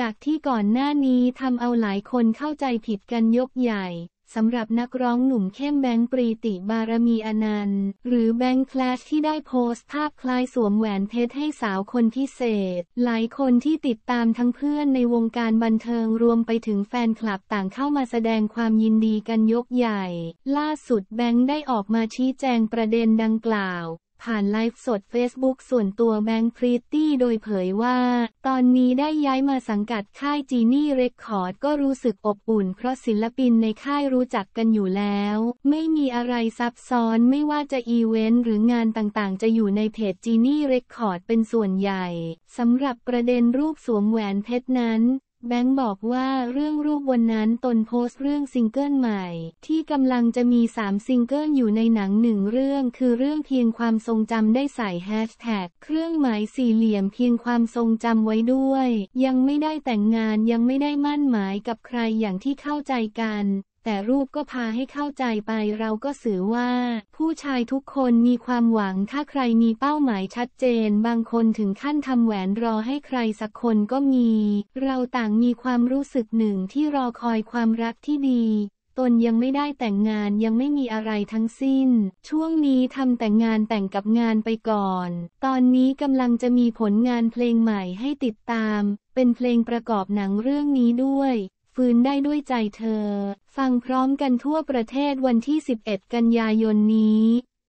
จากที่ก่อนหน้านี้ทำเอาหลายคนเข้าใจผิดกันยกใหญ่สำหรับนักร้องหนุ่มเข้มแบงค์ปรีติบารมีอนันต์หรือแบงค์คลาชที่ได้โพสต์ภาพคล้ายสวมแหวนเพชรให้สาวคนพิเศษหลายคนที่ติดตามทั้งเพื่อนในวงการบันเทิงรวมไปถึงแฟนคลับต่างเข้ามาแสดงความยินดีกันยกใหญ่ ล่าสุดแบงค์ได้ออกมาชี้แจงประเด็นดังกล่าวผ่านไลฟ์สด Facebook ส่วนตัวแบงค์พรีตี้โดยเผยว่า ตอนนี้ได้ย้ายมาสังกัดค่ายจีนี่เรคคอร์ดก็รู้สึกอบอุ่นเพราะศิลปินในค่ายรู้จักกันอยู่แล้ว ไม่มีอะไรซับซ้อนไม่ว่าจะอีเวนต์หรืองานต่างๆจะอยู่ในเพจจีนี่เรคคอร์ดเป็นส่วนใหญ่สำหรับประเด็นรูปสวมแหวนเพชรนั้นแบงค์บอกว่าเรื่องรูปวันนั้นตนโพสต์เรื่องซิงเกิลใหม่ที่กำลังจะมี 3 ซิงเกิลอยู่ในหนังหนึ่งเรื่องคือเรื่องเพียงความทรงจำได้ใส่แฮชแท็กเครื่องหมายสี่เหลี่ยมเพียงความทรงจำไว้ด้วย ยังไม่ได้แต่งงานยังไม่ได้มั่นหมายกับใครอย่างที่เข้าใจกันแต่รูปก็พาให้เข้าใจไปเราก็สื่อว่า ผู้ชายทุกคนมีความหวังถ้าใครมีเป้าหมายชัดเจน บางคนถึงขั้นทำแหวนรอให้ใครสักคนก็มี เราต่างมีความรู้สึกหนึ่งที่รอคอยความรักที่ดี ตนยังไม่ได้แต่งงานยังไม่มีอะไรทั้งสิ้น ช่วงนี้ทำแต่งงานแต่งกับงานไปก่อน ตอนนี้กำลังจะมีผลงานเพลงใหม่ให้ติดตาม เป็นเพลงประกอบหนังเรื่องนี้ด้วยฟื้นได้ด้วยใจเธอ ฟังพร้อมกันทั่วประเทศวันที่ 11 กันยายนนี้